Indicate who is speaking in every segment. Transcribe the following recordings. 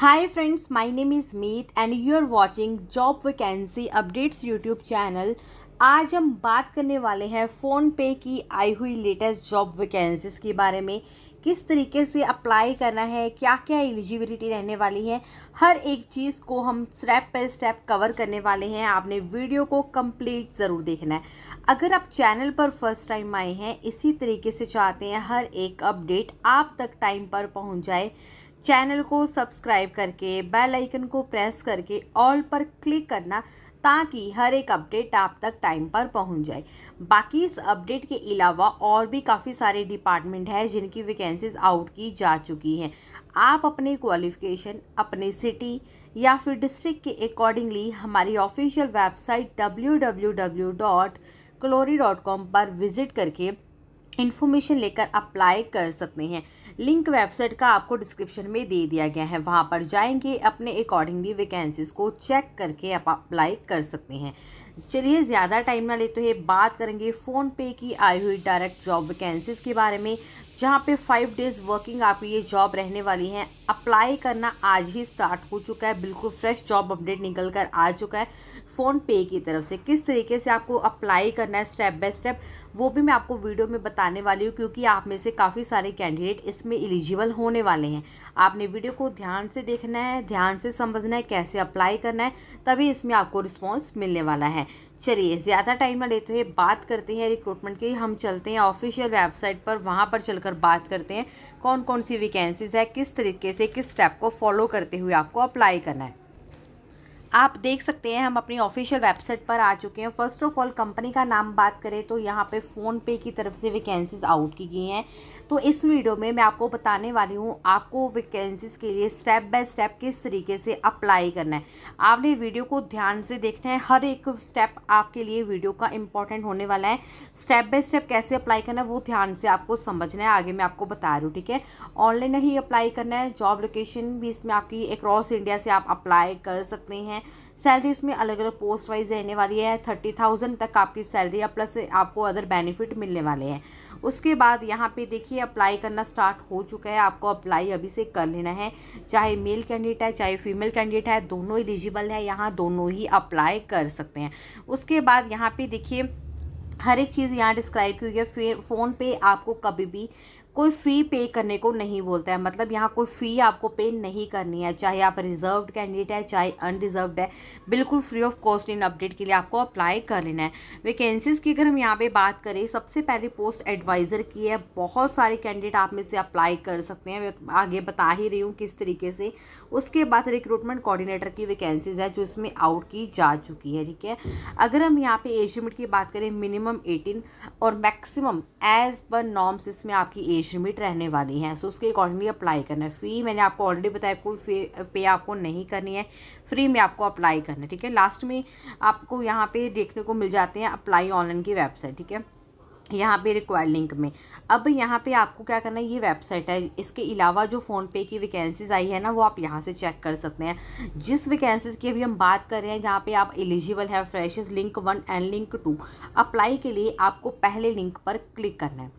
Speaker 1: Hi friends my name is Meet and you are watching job vacancy updates YouTube channel आज हम बात करने वाले हैं फ़ोन पे की आई हुई लेटेस्ट जॉब वैकेंसीज़ के बारे में किस तरीके से अप्लाई करना है क्या क्या एलिजिबिलिटी रहने वाली है हर एक चीज़ को हम स्टेप बाय स्टेप कवर करने वाले हैं आपने वीडियो को कंप्लीट ज़रूर देखना है अगर आप चैनल पर फर्स्ट टाइम आए हैं इसी तरीके से चाहते हैं हर एक अपडेट आप तक टाइम पर पहुँच जाए चैनल को सब्सक्राइब करके बेल आइकन को प्रेस करके ऑल पर क्लिक करना ताकि हर एक अपडेट आप तक टाइम पर पहुंच जाए बाकी इस अपडेट के अलावा और भी काफ़ी सारे डिपार्टमेंट हैं जिनकी वैकेंसीज आउट की जा चुकी हैं आप अपने क्वालिफिकेशन अपने सिटी या फिर डिस्ट्रिक्ट के अकॉर्डिंगली हमारी ऑफिशियल वेबसाइट डब्ल्यू पर विज़िट करके इन्फॉर्मेशन लेकर अप्लाई कर सकते हैं लिंक वेबसाइट का आपको डिस्क्रिप्शन में दे दिया गया है वहाँ पर जाएंगे अपने अकॉर्डिंगली वैकेंसीज़ को चेक करके आप अप्लाई कर सकते हैं चलिए ज़्यादा टाइम ना लेते हुए बात करेंगे फ़ोन पे की आई हुई डायरेक्ट जॉब वैकेंसीज़ के बारे में जहाँ पे फाइव डेज वर्किंग आपकी ये जॉब रहने वाली है अप्लाई करना आज ही स्टार्ट हो चुका है बिल्कुल फ्रेश जॉब अपडेट निकल कर आ चुका है फ़ोन पे की तरफ से किस तरीके से आपको अप्लाई करना है स्टेप बाय स्टेप वो भी मैं आपको वीडियो में बताने वाली हूँ क्योंकि आप में से काफ़ी सारे कैंडिडेट इसमें एलिजिबल होने वाले हैं आपने वीडियो को ध्यान से देखना है ध्यान से समझना है कैसे अप्लाई करना है तभी इसमें आपको रिस्पॉन्स मिलने वाला है चलिए ज़्यादा टाइम ना लेते हुए बात करते हैं रिक्रूटमेंट की हम चलते हैं ऑफिशियल वेबसाइट पर वहाँ पर चलकर कर बात करते हैं कौन कौन सी वैकेंसीज है किस तरीके से किस स्टेप को फॉलो करते हुए आपको अप्लाई करना है आप देख सकते हैं हम अपनी ऑफिशियल वेबसाइट पर आ चुके हैं फर्स्ट ऑफ ऑल कंपनी का नाम बात करें तो यहाँ पे फ़ोन पे की तरफ से वैकेंसीज आउट की गई हैं तो इस वीडियो में मैं आपको बताने वाली हूँ आपको वैकेंसीज के लिए स्टेप बाय स्टेप किस तरीके से अप्लाई करना है आपने वीडियो को ध्यान से देखना है हर एक स्टेप आपके लिए वीडियो का इंपॉर्टेंट होने वाला है स्टेप बाय स्टेप कैसे अप्लाई करना है वो ध्यान से आपको समझना है आगे मैं आपको बता रही हूँ ठीक है ऑनलाइन ही अप्लाई करना है जॉब लोकेशन भी इसमें आपकी अक्रॉस इंडिया से आप अप्लाई कर सकते हैं सैलरी उसमें अलग अलग पोस्ट वाइज रहने वाली है थर्टी थाउजेंड तक आपकी सैलरी या प्लस आपको अदर बेनिफिट मिलने वाले हैं उसके बाद यहाँ पे देखिए अप्लाई करना स्टार्ट हो चुका है आपको अप्लाई अभी से कर लेना है चाहे मेल कैंडिडेट है चाहे फीमेल कैंडिडेट है दोनों एलिजिबल है यहाँ दोनों ही अप्लाई कर सकते हैं उसके बाद यहाँ पे देखिए हर एक चीज़ यहाँ डिस्क्राइब की हुई है फिर फ़ोन पे आपको कभी भी कोई फ़ी पे करने को नहीं बोलता है मतलब यहाँ कोई फ़ी आपको पे नहीं करनी है चाहे आप रिजर्व कैंडिडेट है चाहे अनरिजर्व्ड है बिल्कुल फ्री ऑफ कॉस्ट इन अपडेट के लिए आपको अप्लाई कर लेना है वैकेंसीज़ की अगर हम यहाँ पे बात करें सबसे पहले पोस्ट एडवाइज़र की है बहुत सारे कैंडिडेट आप में से अप्लाई कर सकते हैं आगे बता ही रही हूँ किस तरीके से उसके बाद रिक्रूटमेंट कोऑर्डिनेटर की वैकेंसीज़ है जो इसमें आउट की जा चुकी है ठीक है अगर हम यहाँ पे एज लिमिट की बात करें मिनिमम एटीन और मैक्सिमम एज़ पर नॉर्म्स इसमें आपकी एज कंडीशन में रहने वाली हैं सो उसके अकॉर्डिंगली अप्लाई करना है फ्री मैंने आपको ऑलरेडी बताया कोई फी पे आपको नहीं करनी है फ्री में आपको अप्लाई करना है ठीक है लास्ट में आपको यहाँ पे देखने को मिल जाते हैं अप्लाई ऑनलाइन की वेबसाइट ठीक है यहाँ पे रिक्वायर्ड लिंक में अब यहाँ पे आपको क्या करना है ये वेबसाइट है इसके अलावा जो फोन पे की वैकेंसीज आई है ना वो आप यहाँ से चेक कर सकते हैं जिस वैकेंसीज की अभी हम बात कर रहे हैं जहाँ पे आप एलिजिबल है freshers link one and link two apply के लिए आपको पहले लिंक पर क्लिक करना है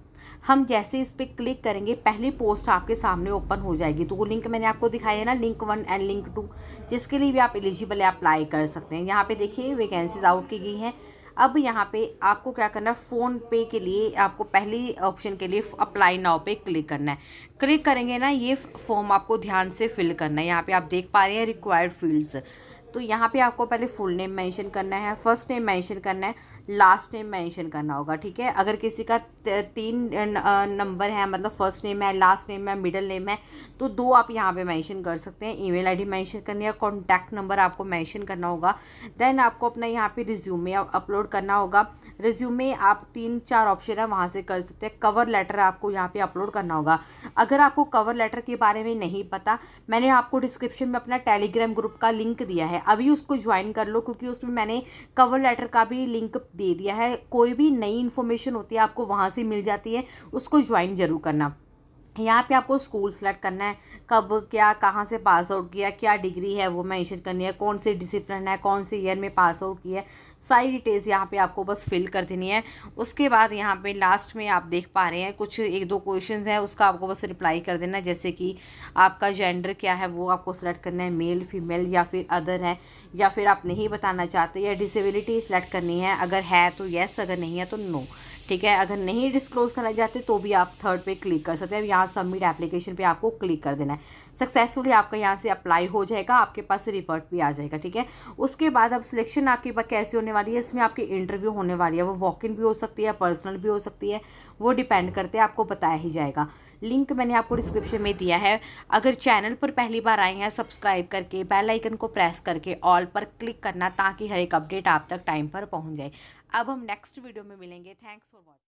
Speaker 1: हम जैसे इस पर क्लिक करेंगे पहली पोस्ट आपके सामने ओपन हो जाएगी तो वो लिंक मैंने आपको दिखाई है ना link one and link two जिसके लिए भी आप एलिजिबल है अप्लाई कर सकते हैं यहाँ पे देखिए वैकेंसीज आउट की गई हैं अब यहाँ पे आपको क्या करना है फ़ोन पे के लिए आपको पहली ऑप्शन के लिए अप्लाई नाव पे क्लिक करना है क्लिक करेंगे ना ये फॉर्म आपको ध्यान से फिल करना है यहाँ पे आप देख पा रहे हैं रिक्वायर्ड फील्ड्स तो यहाँ पे आपको पहले फुल नेम मेंशन करना है फर्स्ट नेम मेंशन करना है लास्ट नेम मेंशन करना होगा ठीक है अगर किसी का तीन नंबर है मतलब फर्स्ट नेम है लास्ट नेम है मिडल नेम है तो दो आप यहाँ पे मेंशन कर सकते हैं ईमेल आईडी मेंशन करनी है कॉन्टैक्ट नंबर आपको मेंशन करना होगा देन आपको अपना यहाँ पे रिज्यूमे अपलोड करना होगा रिज्यूमे आप तीन चार ऑप्शन है वहाँ से कर सकते हैं कवर लेटर आपको यहाँ पर अपलोड करना होगा अगर आपको कवर लेटर के बारे में नहीं पता मैंने आपको डिस्क्रिप्शन में अपना टेलीग्राम ग्रुप का लिंक दिया है है अभी उसको ज्वाइन कर लो क्योंकि उसमें मैंने कवर लेटर का भी लिंक दे दिया है कोई भी नई इन्फॉर्मेशन होती है आपको वहाँ से मिल जाती है उसको ज्वाइन जरूर करना यहाँ पे आपको स्कूल सेलेक्ट करना है कब क्या कहाँ से पास आउट किया क्या डिग्री है वो मैंशन करनी है कौन से डिसिप्लिन है कौन से ईयर में पास आउट किया है सारी डिटेल्स यहाँ पे आपको बस फिल कर देनी है उसके बाद यहाँ पे लास्ट में आप देख पा रहे हैं कुछ एक दो क्वेश्चंस हैं उसका आपको बस रिप्लाई कर देना है जैसे कि आपका जेंडर क्या है वो आपको सेलेक्ट करना है मेल फीमेल या फिर अदर है या फिर आप नहीं बताना चाहते या डिसेबिलिटी सेलेक्ट करनी है अगर है तो येस अगर नहीं है तो नो no. ठीक है अगर नहीं डिस्क्लोज करना चाहते तो भी आप थर्ड पे क्लिक कर सकते हैं यहाँ सबमिट एप्लीकेशन पे आपको क्लिक कर देना है सक्सेसफुली आपका यहाँ से अप्लाई हो जाएगा आपके पास रिपोर्ट भी आ जाएगा ठीक है उसके बाद अब सिलेक्शन आपके पास कैसे होने वाली है इसमें आपकी इंटरव्यू होने वाली है वो वॉक इन भी हो सकती है पर्सनल भी हो सकती है वो डिपेंड करते हैं आपको बताया ही जाएगा लिंक मैंने आपको डिस्क्रिप्शन में दिया है अगर चैनल पर पहली बार आए हैं सब्सक्राइब करके बेल आइकन को प्रेस करके ऑल पर क्लिक करना ताकि हर एक अपडेट आप तक टाइम पर पहुँच जाए अब हम नेक्स्ट वीडियो में मिलेंगे थैंक्स फॉर वॉचिंग